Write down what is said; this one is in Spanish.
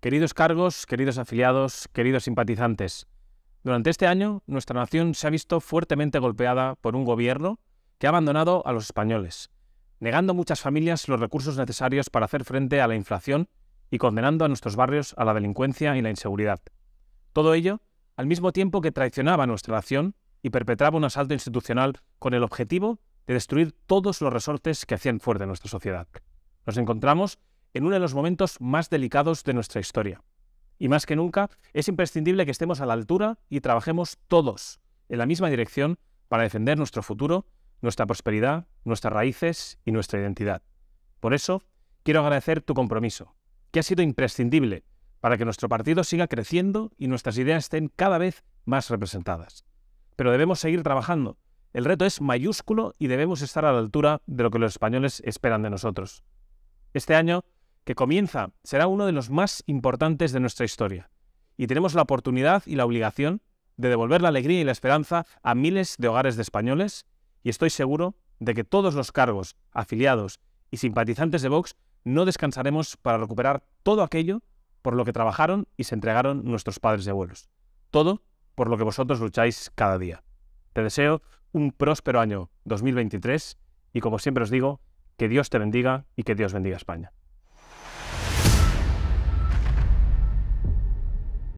Queridos cargos, queridos afiliados, queridos simpatizantes, durante este año nuestra nación se ha visto fuertemente golpeada por un gobierno que ha abandonado a los españoles, negando a muchas familias los recursos necesarios para hacer frente a la inflación y condenando a nuestros barrios a la delincuencia y la inseguridad. Todo ello al mismo tiempo que traicionaba a nuestra nación y perpetraba un asalto institucional con el objetivo de destruir todos los resortes que hacían fuerte nuestra sociedad. Nos encontramos en uno de los momentos más delicados de nuestra historia. Y más que nunca, es imprescindible que estemos a la altura y trabajemos todos en la misma dirección para defender nuestro futuro, nuestra prosperidad, nuestras raíces y nuestra identidad. Por eso, quiero agradecer tu compromiso, que ha sido imprescindible para que nuestro partido siga creciendo y nuestras ideas estén cada vez más representadas. Pero debemos seguir trabajando. El reto es mayúsculo y debemos estar a la altura de lo que los españoles esperan de nosotros. Este año que comienza, será uno de los más importantes de nuestra historia. Y tenemos la oportunidad y la obligación de devolver la alegría y la esperanza a miles de hogares de españoles, y estoy seguro de que todos los cargos, afiliados y simpatizantes de Vox no descansaremos para recuperar todo aquello por lo que trabajaron y se entregaron nuestros padres y abuelos. Todo por lo que vosotros lucháis cada día. Te deseo un próspero año 2023 y como siempre os digo, que Dios te bendiga y que Dios bendiga a España.